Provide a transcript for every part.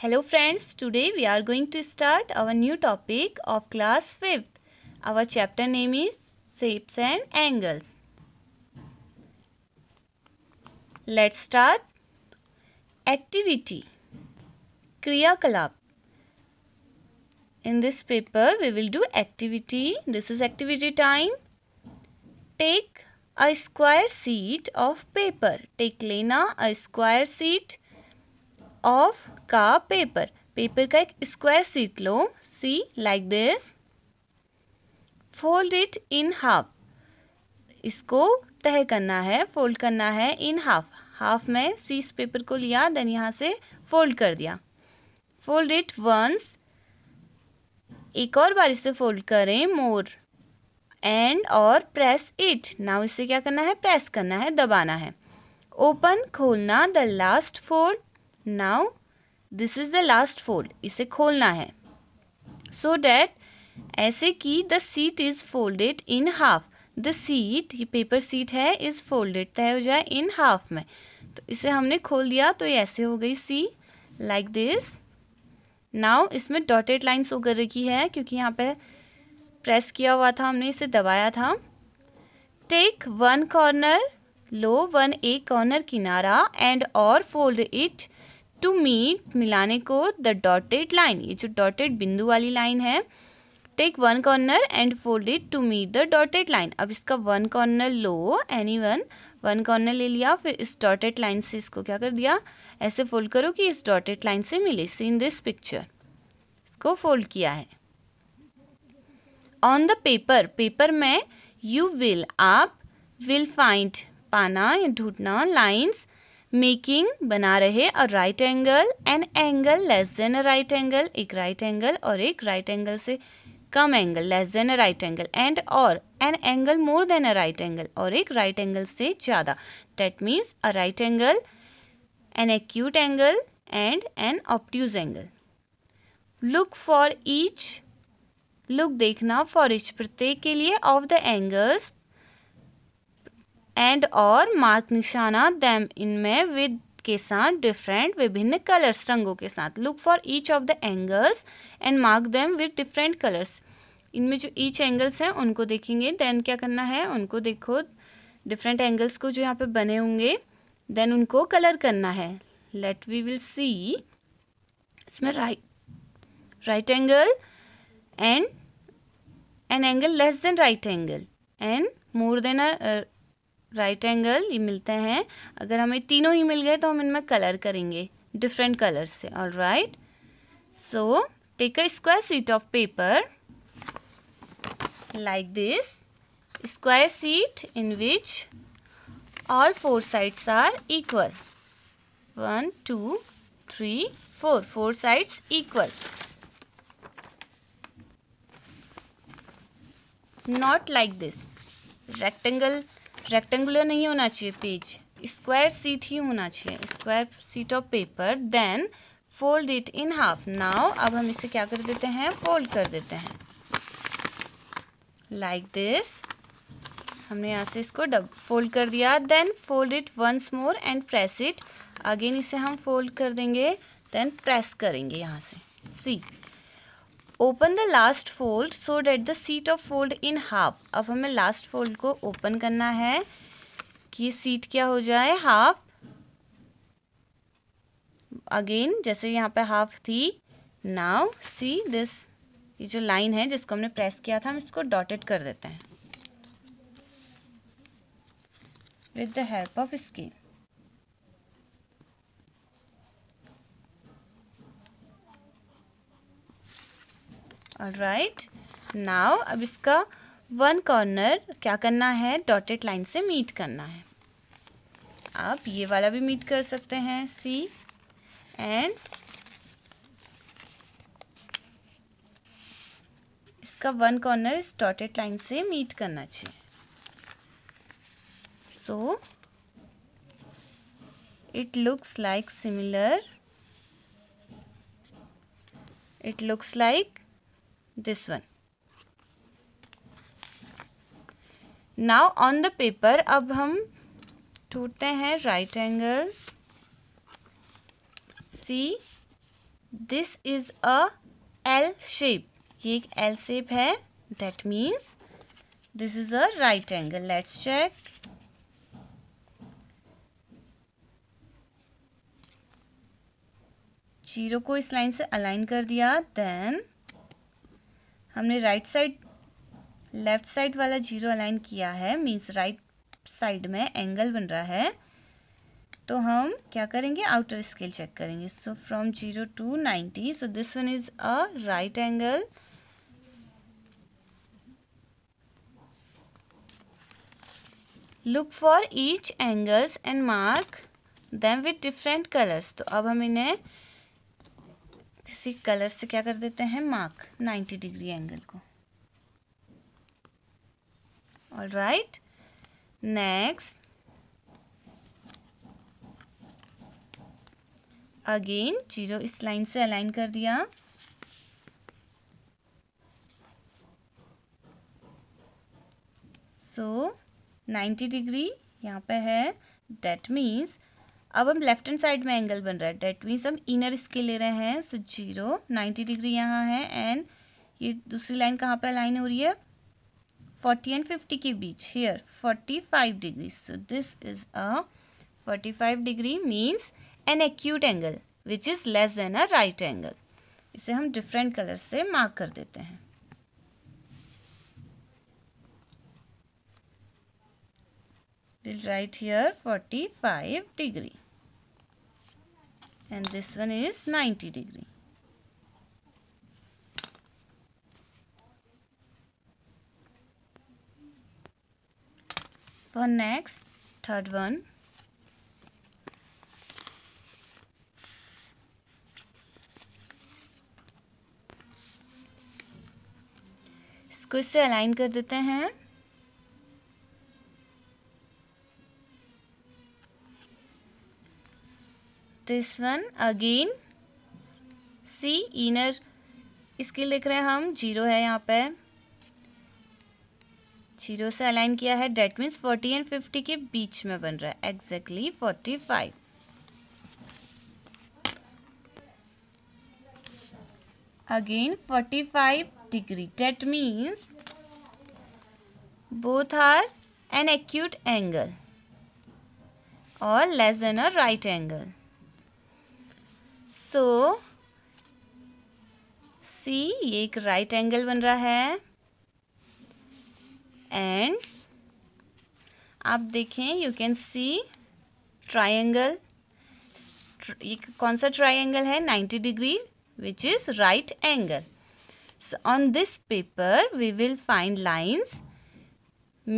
Hello friends, today we are going to start our new topic of class 5th. Our chapter name is Shapes and Angles. Let's start. Activity Kriya Kalap In this paper we will do activity. This is activity time. Take a square sheet of paper. Take Lena a square sheet of का paper paper का एक square sheet लो see like this fold it in half इसको तह करना है fold करना है इन हाफ हाफ में सी इस पेपर को लिया देन यहाँ से फोल्ड कर दिया फोल्ड इट वंस एक और बार इसे फोल्ड करें मोर एंड और प्रेस इट नाउ इसे क्या करना है प्रेस करना है दबाना है ओपन खोलना the last fold now this is the last fold इसे खोलना है सो so डैट ऐसे कि the sheet is folded in half the sheet ये पेपर सीट है इज़ फोल्डेड तय हो जाए इन हाफ में तो इसे हमने खोल दिया तो ये ऐसे हो गई सी लाइक दिस नाउ इसमें डॉटेड लाइन शो कर रखी है क्योंकि यहाँ पे प्रेस किया हुआ था हमने इसे दबाया था टेक वन कॉर्नर लो वन एक कॉर्नर किनारा एंड और फोल्ड इट टू मीट मिलाने को द डॉटेड लाइन ये जो डॉटेड बिंदु वाली लाइन है take one corner and fold it to meet the dotted line अब इसका वन कॉर्नर लो एनी वन वन कॉर्नर ले लिया फिर इस डॉटेड लाइन से इसको क्या कर दिया ऐसे फोल्ड करो कि इस डॉटेड लाइन से मिले सी इन दिस पिक्चर इसको फोल्ड किया है ऑन द पेपर पेपर में यू विल आप विल फाइंड पाना या ढूंढना लाइन्स मेकिंग बना रहे a right angle an angle less than a right angle एक राइट एंगल और एक राइट एंगल से कम angle less than a right angle and और an angle more than a right angle और एक राइट एंगल से ज़्यादा that means a right angle an acute angle and an obtuse angle look for each look देखना for each प्रत्येक के लिए of the angles and और मार्क निशाना दैम इनमें विद के साथ डिफरेंट विभिन्न कलर्स रंगों के साथ look for each of the angles and mark them with different colours इनमें जो ईच एंगल्स हैं उनको देखेंगे देन क्या करना है उनको देखो डिफरेंट एंगल्स को जो यहाँ पे बने होंगे देन उनको कलर करना है लेट वी विल सी इसमें right right angle and an angle less than right angle and more than right angle ये मिलते हैं अगर हमें तीनों ही मिल गए तो हम इनमें कलर करेंगे डिफरेंट कलर से और right so take a square sheet of paper like this square sheet in which all four sides are equal one two three four four sides equal not like this rectangle rectangular नहीं होना चाहिए page square sheet ही होना चाहिए square sheet of paper then fold it in half now अब हम इसे क्या कर देते हैं फोल्ड कर देते हैं लाइक like दिस हमने यहाँ से इसको डब फोल्ड कर दिया then fold it once more and press it again इसे हम फोल्ड कर देंगे देन प्रेस करेंगे यहाँ से see open the last fold so that the sheet of fold in half अब हमें लास्ट फोल्ड को ओपन करना है कि सीट क्या हो जाए हाफ अगेन जैसे यहाँ पे हाफ थी नाउ सी दिस ये जो लाइन है जिसको हमने प्रेस किया था हम इसको डॉटेड कर देते हैं with the help of scale right now अब इसका वन कॉर्नर क्या करना है डॉटेड लाइन से मीट करना है आप ये वाला भी मीट कर सकते हैं सी एंड इसका वन कॉर्नर इस डॉटेड लाइन से मीट करना चाहिए so it looks like similar it looks like this one now on the paper ab hum ढूंढते hain right angle see this is a L shape ye ek L shape hai that means this is a right angle let's check zero को इस line से align कर दिया then हमने right side left side वाला zero align किया है means right side में एंगल बन रहा है तो हम क्या करेंगे आउटर स्केल चेक करेंगे so from zero to ninety so this one is a right angle look for each angles and mark them with different colours तो अब हम इन्हें इसी कलर से क्या कर देते हैं मार्क 90 डिग्री एंगल को all right next again zero इस लाइन से अलाइन कर दिया सो so, 90 डिग्री यहाँ पे है डेट मीन्स अब हम लेफ्ट हैंड साइड में एंगल बन रहा है डेट मीन्स हम इनर स्केल ले रहे हैं सो जीरो नाइन्टी डिग्री यहाँ है एंड ये दूसरी लाइन कहाँ पर लाइन हो रही है फोर्टी एंड फिफ्टी के बीच here forty five degree so this is a forty five degree means an acute angle which is less than a right angle इसे हम डिफरेंट कलर से मार्क कर देते हैं right here forty five degree and this one is 90 degree. For next third one इसको इससे align कर देते हैं this one again see inner इसके लिख रहे हैं हम जीरो है यहाँ पे जीरो से अलाइन किया है that means forty and fifty के बीच में बन रहा है exactly forty five again forty five degree that means both are an acute angle और less than a right angle so see ये एक राइट एंगल बन रहा है एंड आप देखें यू कैन सी ट्राइंगल ये कौन सा ट्राइंगल है 90 degree which is right angle so on this paper we will find lines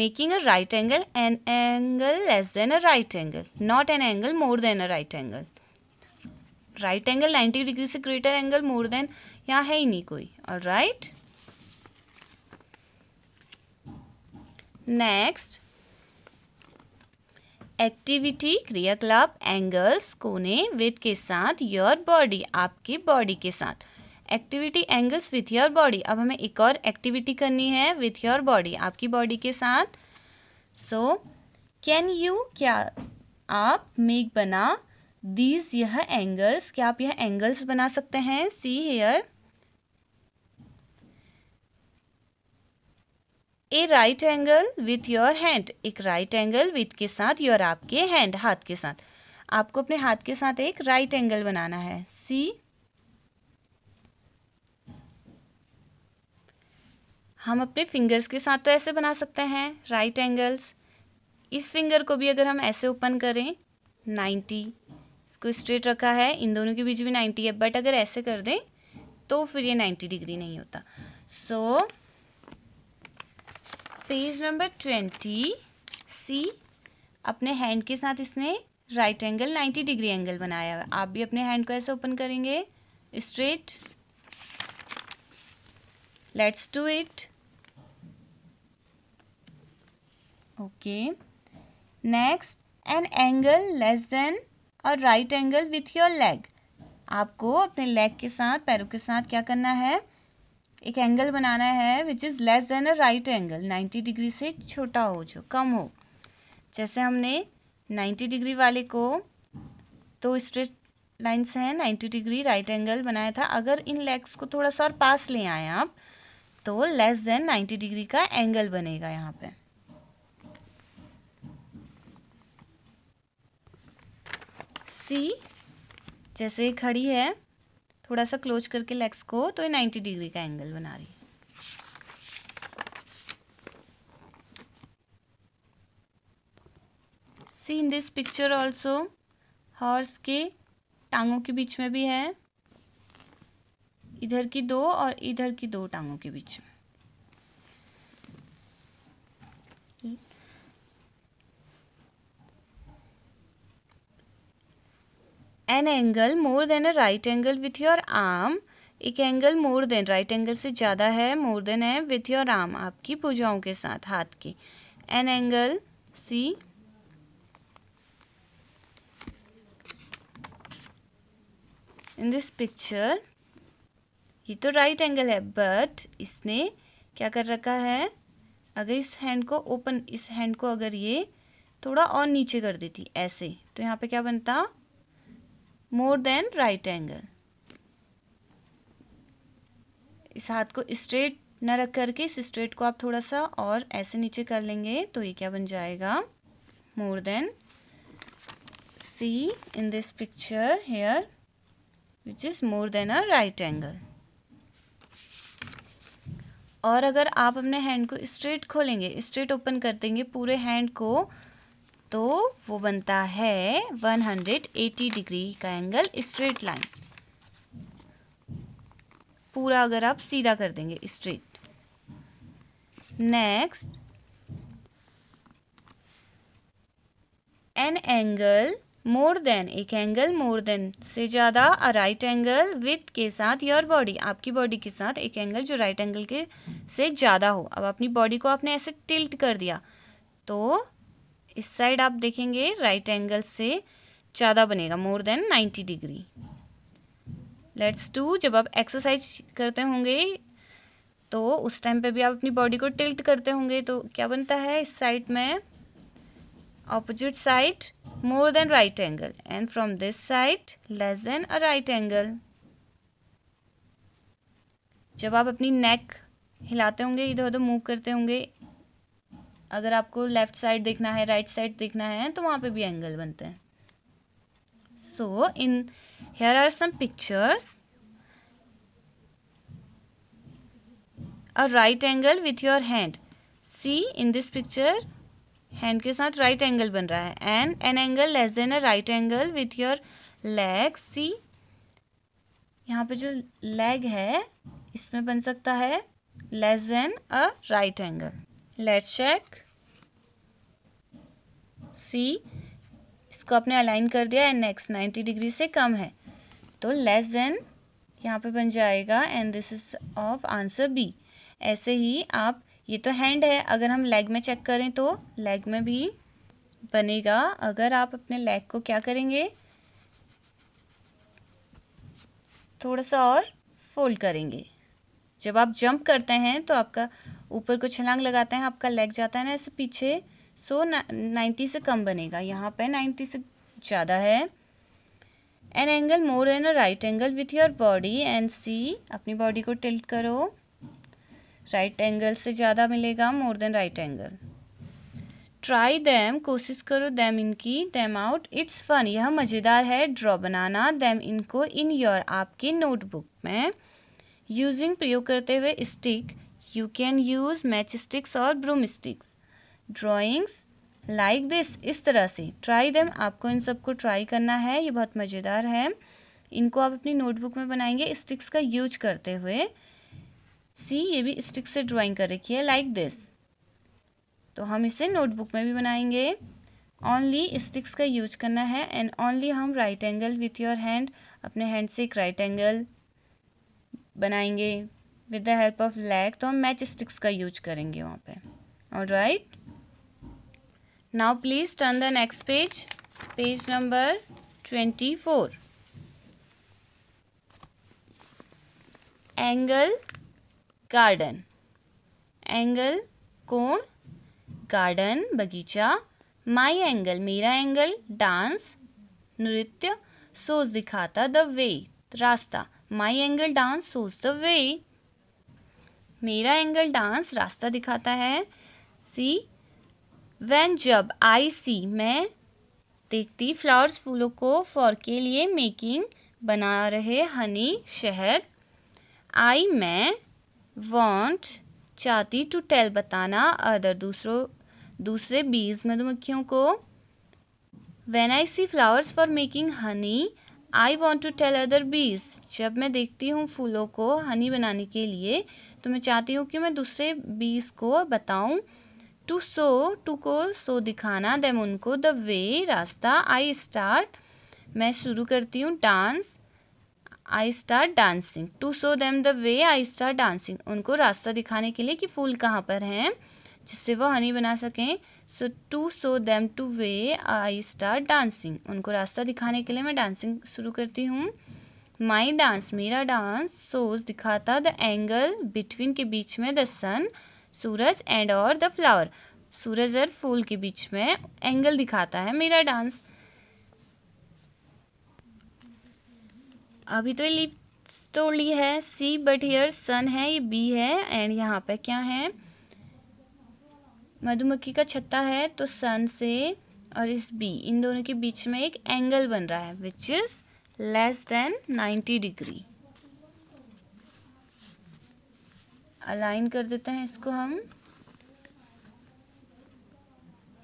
making a right angle an angle less than a right angle not an angle more than a right angle right angle 90 degree से greater angle more than यहाँ है ही नहीं कोई और right next activity क्रियाकलाप angles कोने with के साथ योर बॉडी आपकी बॉडी के साथ activity angles with your body अब हमें एक और एक्टिविटी करनी है विथ योर बॉडी आपकी बॉडी के साथ सो कैन यू क्या आप मेक बना दीज यह एंगल्स क्या आप यह एंगल्स बना सकते हैं see here a right angle with your hand एक राइट एंगल विथ के साथ योर आपके हैंड हाथ के साथ आपको अपने हाथ के साथ एक राइट right एंगल बनाना है सी हम अपने फिंगर्स के साथ तो ऐसे बना सकते हैं राइट right एंगल्स इस फिंगर को भी अगर हम ऐसे ओपन करें नाइन्टी इसको स्ट्रेट रखा है इन दोनों के बीच भी नाइन्टी है बट अगर ऐसे कर दें तो फिर ये नाइन्टी डिग्री नहीं होता so page number twenty see अपने हैंड के साथ इसने right angle ninety degree angle बनाया हुआ आप भी अपने हैंड को ऐसे ओपन करेंगे straight let's do it okay next an angle less than और right angle with your leg आपको अपने लेग के साथ पैरों के साथ क्या करना है एक एंगल बनाना है which is less than a right angle 90 degree से छोटा हो जो कम हो जैसे हमने 90 डिग्री वाले को तो स्ट्रेट लाइन्स हैं 90 डिग्री राइट एंगल बनाया था अगर इन लेग्स को थोड़ा सा और पास ले आए आप तो लेस देन 90 डिग्री का एंगल बनेगा यहाँ पे सी जैसे खड़ी है थोड़ा सा क्लोज करके लेग्स को तो ये नाइन्टी डिग्री का एंगल बना रही है see in this picture also horse के टांगों के बीच में भी है इधर की दो और इधर की दो टांगों के बीच में an angle more than a right angle with your arm एक angle more than right angle से ज़्यादा है मोर देन है विथ योर आर्म आपकी पूजाओं के साथ हाथ की an angle see in this picture ये तो राइट एंगल है बट इसने क्या कर रखा है अगर इस हैंड को ओपन इस हैंड को अगर ये थोड़ा और नीचे कर देती ऐसे तो यहाँ पे क्या बनता मोर देन राइट एंगल इस हाथ को स्ट्रेट न रख करके इस स्ट्रेट को आप थोड़ा सा और ऐसे नीचे कर लेंगे तो ये क्या बन जाएगा more than see in this picture here which is more than a right angle और अगर आप अपने हैंड को स्ट्रेट खोलेंगे स्ट्रेट ओपन कर देंगे पूरे हैंड को तो वो बनता है 180 डिग्री का एंगल स्ट्रेट लाइन पूरा अगर आप सीधा कर देंगे straight next an angle more than एक एंगल मोर देन से ज़्यादा अ राइट एंगल विथ के साथ योर बॉडी आपकी बॉडी के साथ एक एंगल जो राइट right एंगल के से ज़्यादा हो अब अपनी बॉडी को आपने ऐसे टिल्ट कर दिया तो इस साइड आप देखेंगे राइट एंगल से ज़्यादा बनेगा more than 90 degree let's to जब आप एक्सरसाइज करते होंगे तो उस टाइम पे भी आप अपनी बॉडी को टिल्ट करते होंगे तो क्या बनता है इस साइड में opposite side more than right angle and from this side less than a right angle जब आप अपनी नेक हिलाते होंगे इधर उधर मूव करते होंगे अगर आपको लेफ्ट साइड देखना है राइट साइड देखना है तो वहाँ पे भी एंगल बनते हैं so in here are some pictures a right angle with your hand see in this picture hand के साथ राइट right एंगल बन रहा है and an angle less than a right angle with your leg see यहाँ पे जो leg है इसमें बन सकता है less than a right angle let's check see इसको आपने अलाइन कर दिया एंड नेक्स्ट नाइन्टी डिग्री से कम है तो लेस देन यहाँ पे बन जाएगा and this is of answer B ऐसे ही आप ये तो हैंड है अगर हम लेग में चेक करें तो लेग में भी बनेगा अगर आप अपने लेग को क्या करेंगे थोड़ा सा और फोल्ड करेंगे जब आप जंप करते हैं तो आपका ऊपर को छलांग लगाते हैं आपका लेग जाता है ना ऐसे पीछे सो नाइन्टी से कम बनेगा यहाँ पे नाइन्टी से ज़्यादा है an angle more than a right angle with your body and see अपनी बॉडी को टिल्ट करो राइट एंगल से ज़्यादा मिलेगा more than right angle try them कोशिश करो दैम इनकी दैम आउट इट्स फन यह मज़ेदार है ड्रॉ बनाना दैम इनको इन योर आपके नोटबुक में यूजिंग प्रयोग करते हुए stick you can use match sticks और broom sticks drawings like this इस तरह से ट्राई देम आपको इन सबको ट्राई करना है ये बहुत मज़ेदार है इनको आप अपनी नोटबुक में बनाएंगे स्टिक्स का यूज करते हुए सी ये भी स्टिक से ड्राइंग कर रखी है लाइक दिस तो हम इसे नोटबुक में भी बनाएंगे ओनली स्टिक्स का यूज करना है एंड ओनली हम right angle with your hand अपने हैंड से एक राइट एंगल बनाएंगे with the help of leg तो हम मैच स्टिक्स का यूज करेंगे वहाँ पे और right now please turn the next page page number twenty four angle garden angle कोण गार्डन बगीचा माई एंगल मेरा एंगल डांस नृत्य सोच दिखाता द वे रास्ता my angle dance shows the way मेरा एंगल डांस रास्ता दिखाता है सी वैन जब आई सी मैं देखती फ्लावर्स फूलों को फॉर के लिए मेकिंग बना रहे हनी शहर आई मैं वॉन्ट चाहती टू टेल बताना अदर दूसरों दूसरे बीज मधुमक्खियों को when I see flowers for making honey I want to tell other bees जब मैं देखती हूँ फूलों को हनी बनाने के लिए तो मैं चाहती हूँ कि मैं दूसरे बीज को बताऊँ टू सो टू को सो दिखाना देम उनको द वे रास्ता आई स्टार्ट मैं शुरू करती हूँ dance I start dancing to show them the way I start dancing उनको रास्ता दिखाने के लिए कि फूल कहाँ पर हैं जिससे वो हनी बना सकें so to show them to way I start dancing उनको रास्ता दिखाने के लिए मैं डांसिंग शुरू करती हूँ माई डांस मेरा डांस सोज दिखाता द एंगल बिटवीन के बीच में द सन सूरज एंड और द फ्लावर सूरज और फूल के बीच में एंगल दिखाता है मेरा डांस अभी तो ये लीव तोड़ ली है सी बट हियर सन है ये बी है एंड यहाँ पे क्या है मधुमक्खी का छत्ता है तो सन से और इस बी इन दोनों के बीच में एक एंगल बन रहा है which is less than 90 degree align कर देते हैं इसको हम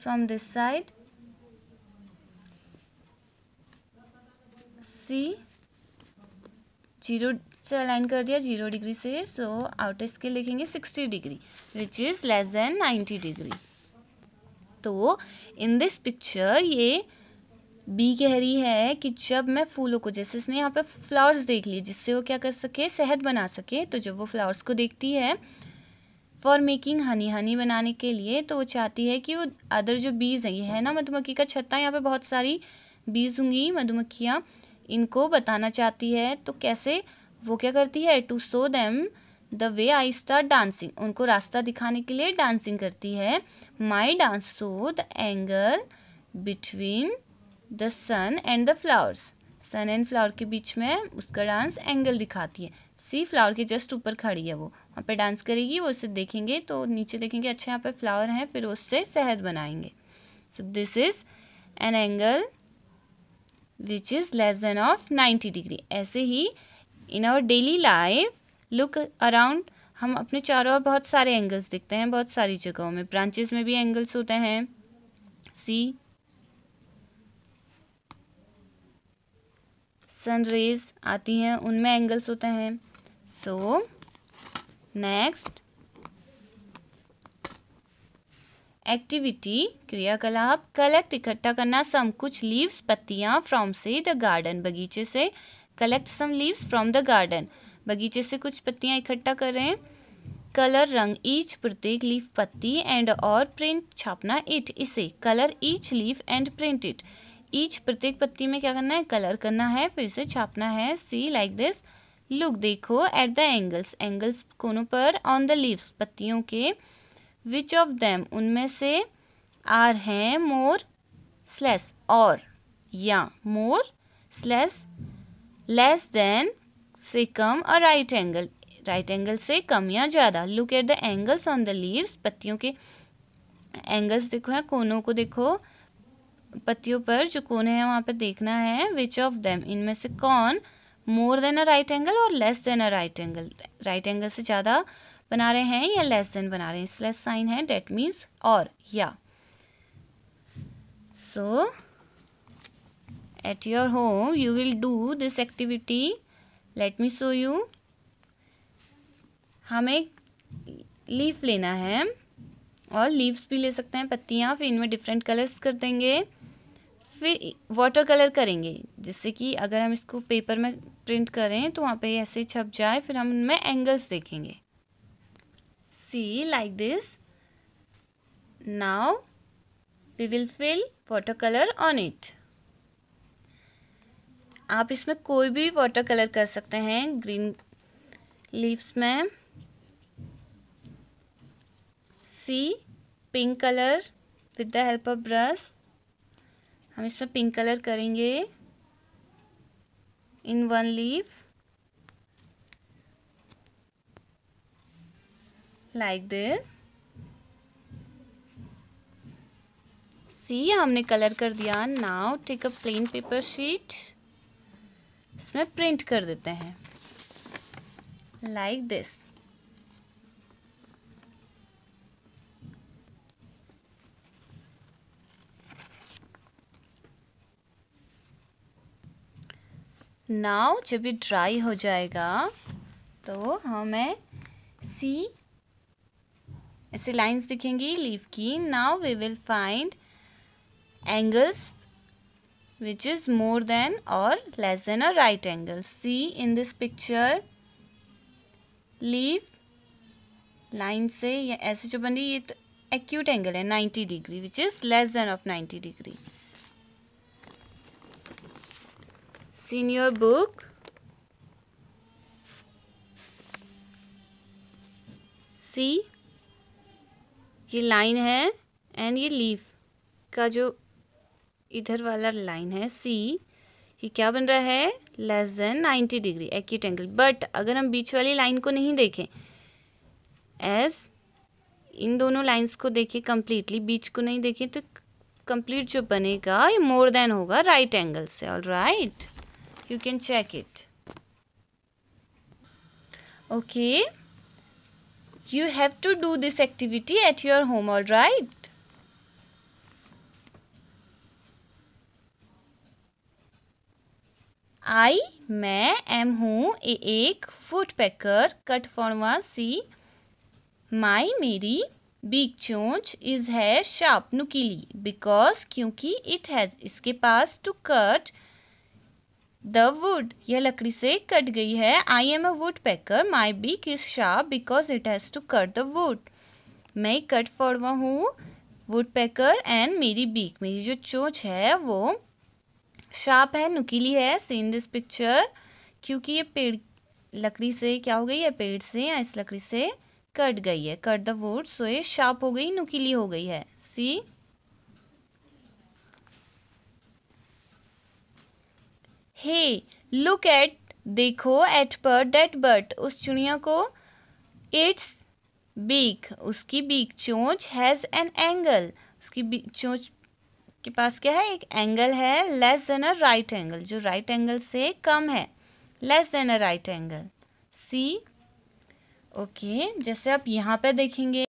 from this side see zero से अलाइन कर दिया जीरो डिग्री से सो आउटर स्केल लिखेंगे sixty degree which is less than ninety degree तो इन दिस पिक्चर ये बी कह रही है कि जब मैं फूलों को जैसे इसने यहाँ पे फ्लावर्स देख लिए जिससे वो क्या कर सके शहद बना सके तो जब वो फ्लावर्स को देखती है फॉर मेकिंग हनी हनी बनाने के लिए तो वो चाहती है कि वो अदर जो बीज हैं ये है ना मधुमक्खी का छत्ता यहाँ पे बहुत सारी बीज होंगी मधुमक्खियाँ इनको बताना चाहती है तो कैसे वो क्या करती है to show them the way I start dancing उनको रास्ता दिखाने के लिए डांसिंग करती है my dance so the angle between the sun and the flowers sun and flower के बीच में उसका डांस एंगल दिखाती है सी फ्लावर के जस्ट ऊपर खड़ी है वो वहाँ पे डांस करेगी वो उसे देखेंगे तो नीचे देखेंगे अच्छा यहाँ पे फ्लावर हैं फिर उससे शहद बनाएंगे so this is an angle which is less than of ninety degree ऐसे ही in our daily life look around हम अपने चारों ओर बहुत सारे एंगल्स देखते हैं बहुत सारी जगहों में ब्रांचेस में भी एंगल्स होते हैं सी सन रेज आती हैं उनमें एंगल्स होते हैं सो नेक्स्ट एक्टिविटी क्रियाकलाप कलेक्ट इकट्ठा करना सम कुछ लीव्स पत्तियां फ्रॉम से द गार्डन बगीचे से collect some leaves from the garden बगीचे से कुछ पत्तियाँ इकट्ठा कर रहे हैं कलर रंग ईच प्रत्येक लीफ पत्ती एंड और प्रिंट छापना इट इसे colour each leaf and print it each प्रत्येक पत्ती में क्या करना है कलर करना है फिर इसे छापना है सी लाइक दिस लुक देखो एट द एंगल्स एंगल्स कोनों पर ऑन द लीव्स पत्तियों के विच ऑफ देम उनमें से आर हैं मोर स्लैस और या मोर स्लैस लेस देन से कम और राइट एंगल राइट एंगल से कम या ज़्यादा look at the angles on the leaves पत्तियों के एंगल्स देखो है कोनों को देखो पत्तियों पर जो कोने हैं वहाँ पर देखना है विच ऑफ देम इनमें से कौन more than a right angle और less than a right angle right angle से ज़्यादा बना रहे हैं या लेस देन बना रहे हैं इस लेस साइन है डेट मीन्स और या so so, at your home you will do this activity let me show you हमें लीफ लेना है और लीव्स भी ले सकते हैं पत्तियाँ फिर इनमें डिफरेंट कलर्स कर देंगे फिर वाटर कलर करेंगे जिससे कि अगर हम इसको पेपर में प्रिंट करें तो वहाँ पे ऐसे छप जाए फिर हम उनमें एंगल्स देखेंगे see like this now we will fill colour on it आप इसमें कोई भी वाटर कलर कर सकते हैं ग्रीन लीव्स में see pink colour with the help of brush हम इसमें पिंक कलर करेंगे in one leaf like this see हमने कलर कर दिया now take a plain paper sheet इसमें प्रिंट कर देते हैं लाइक दिस नाव जब ये ड्राई हो जाएगा तो हमें सी ऐसे लाइंस दिखेंगी लीव की now we will find angles which is more than और less than a right angle see in this picture leaf line से या ऐसे जो बन रही ये तो एक्यूट एंगल है 90 degree which is less than of ninety degree senior book see ये लाइन है एंड ये लीफ का जो इधर वाला लाइन है सी ये क्या बन रहा है less than ninety degree acute angle but अगर हम बीच वाली लाइन को नहीं देखें एस इन दोनों लाइंस को देखें कम्प्लीटली बीच को नहीं देखें तो कंप्लीट जो बनेगा ये मोर देन होगा राइट एंगल से all right you can check it okay you have to do this activity at your home all right I मैं एम हूँ ए एक फूड पैकर कट फोड़वा सी माई मेरी बीक चोंच इज है शार्प नुकीली बिकॉज क्योंकि इट हैज़ इसके पास टू कट द वुड यह लकड़ी से कट गई है I am a woodpecker my beak is sharp because it has to cut the wood मैं कट फोड़वा हूँ वुड पैकर एंड मेरी बीक मेरी जो चोंच है वो शार्प है नुकीली है सीन दिस पिक्चर क्योंकि ये पेड़ लकड़ी से क्या हो गई है पेड़ से या इस लकड़ी से कट गई है कट द वुड सो ये शार्प हो गई नुकीली हो गई है सी हे लुक एट देखो एट पर डेट बट उस चिड़िया को इट्स बीक उसकी बीक चोंच हैज़ एन एंगल उसकी बीक चोंच के पास क्या है एक एंगल है less than a right angle जो राइट right एंगल से कम है less than a right angle see okay जैसे आप यहाँ पे देखेंगे